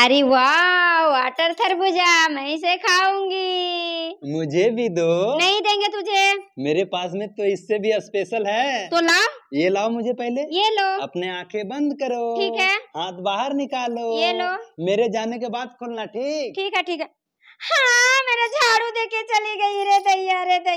अरे वाह वाटर खरबूजा मैं इसे खाऊंगी मुझे भी दो नहीं देंगे तुझे मेरे पास में तो इससे भी स्पेशल है तो ला ये लाओ मुझे पहले ये लो अपने आंखें बंद करो ठीक है हाथ बाहर निकालो ये लो मेरे जाने के बाद खोलना ठीक ठीक है ठीक है हाँ मेरा